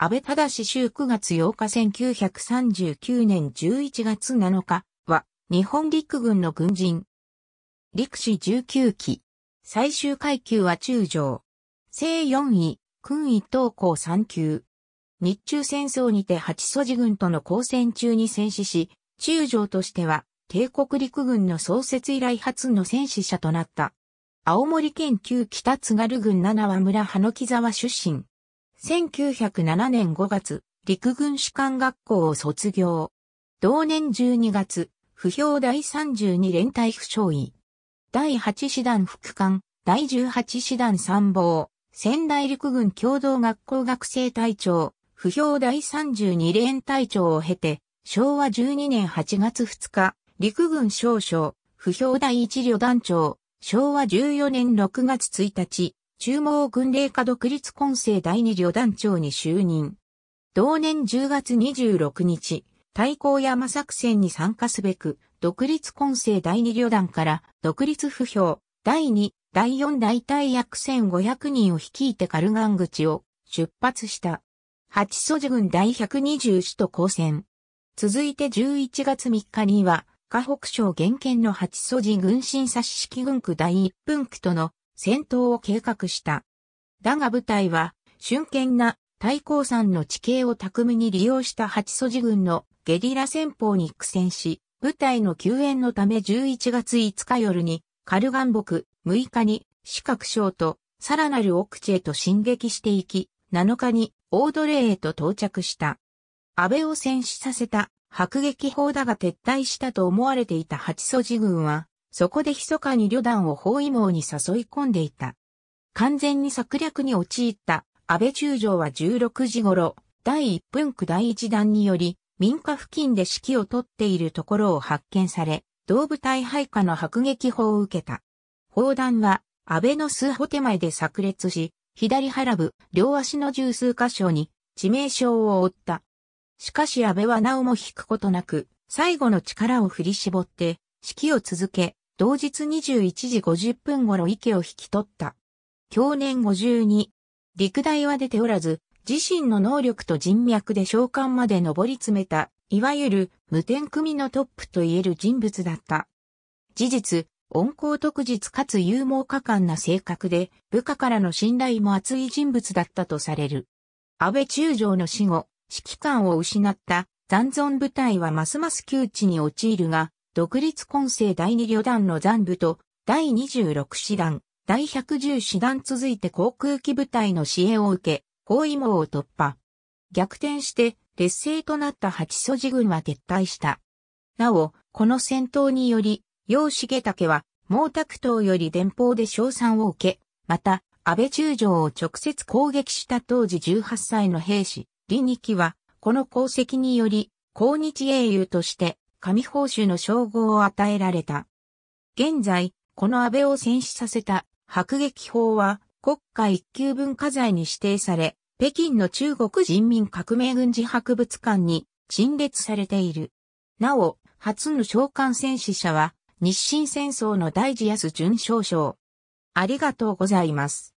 安倍忠史州9月8日1939年11月7日は、日本陸軍の軍人。陸士19期。最終階級は中将。正4位、軍位等校3級。日中戦争にて八祖寺軍との交戦中に戦死し、中将としては、帝国陸軍の創設以来初の戦死者となった。青森県旧北津軽軍七和村羽木沢出身。1907年5月、陸軍士官学校を卒業。同年12月、不評第32連隊不祥尉。第8師団副官、第18師団参謀、仙台陸軍共同学校学生隊長、不評第32連隊長を経て、昭和12年8月2日、陸軍少将、不評第1旅団長、昭和14年6月1日、中毛軍令下独立混成第二旅団長に就任。同年10月26日、対抗山作戦に参加すべく、独立混成第二旅団から独立不評、第2、第4大隊約1500人を率いてカルガン口を出発した。八素寺軍第120首都交戦。続いて11月3日には、河北省原県の八素寺軍神差指式軍区第1分区との戦闘を計画した。だが部隊は、瞬間な対抗山の地形を巧みに利用した八素地軍のゲリラ戦法に苦戦し、部隊の救援のため11月5日夜に、カルガンク、6日に、四角省と、さらなる奥地へと進撃していき、7日に、オードレーへと到着した。安倍を戦死させた、迫撃砲だが撤退したと思われていた八素地軍は、そこで密かに旅団を包囲網に誘い込んでいた。完全に策略に陥った安倍中将は16時頃、第1分区第1弾により、民家付近で指揮を取っているところを発見され、同部隊配下の迫撃砲を受けた。砲弾は、安倍の数歩手前で炸裂し、左腹部、両足の十数箇所に致命傷を負った。しかし安倍はなおも引くことなく、最後の力を振り絞って、指揮を続け、同日21時50分頃池を引き取った。去年52。陸大は出ておらず、自身の能力と人脈で召喚まで上り詰めた、いわゆる無天組のトップと言える人物だった。事実、温厚特実かつ勇猛果敢な性格で、部下からの信頼も厚い人物だったとされる。安倍中将の死後、指揮官を失った残存部隊はますます窮地に陥るが、独立混成第2旅団の残部と、第26師団、第110師団続いて航空機部隊の支援を受け、包囲網を突破。逆転して、劣勢となった八素地軍は撤退した。なお、この戦闘により、楊重武は、毛沢東より電報で賞賛を受け、また、安倍中将を直接攻撃した当時18歳の兵士、李二期は、この功績により、抗日英雄として、神報酬の称号を与えられた。現在、この安倍を戦死させた迫撃法は国家一級文化財に指定され、北京の中国人民革命軍事博物館に陳列されている。なお、初の召喚戦死者は日清戦争の大事安準少将。ありがとうございます。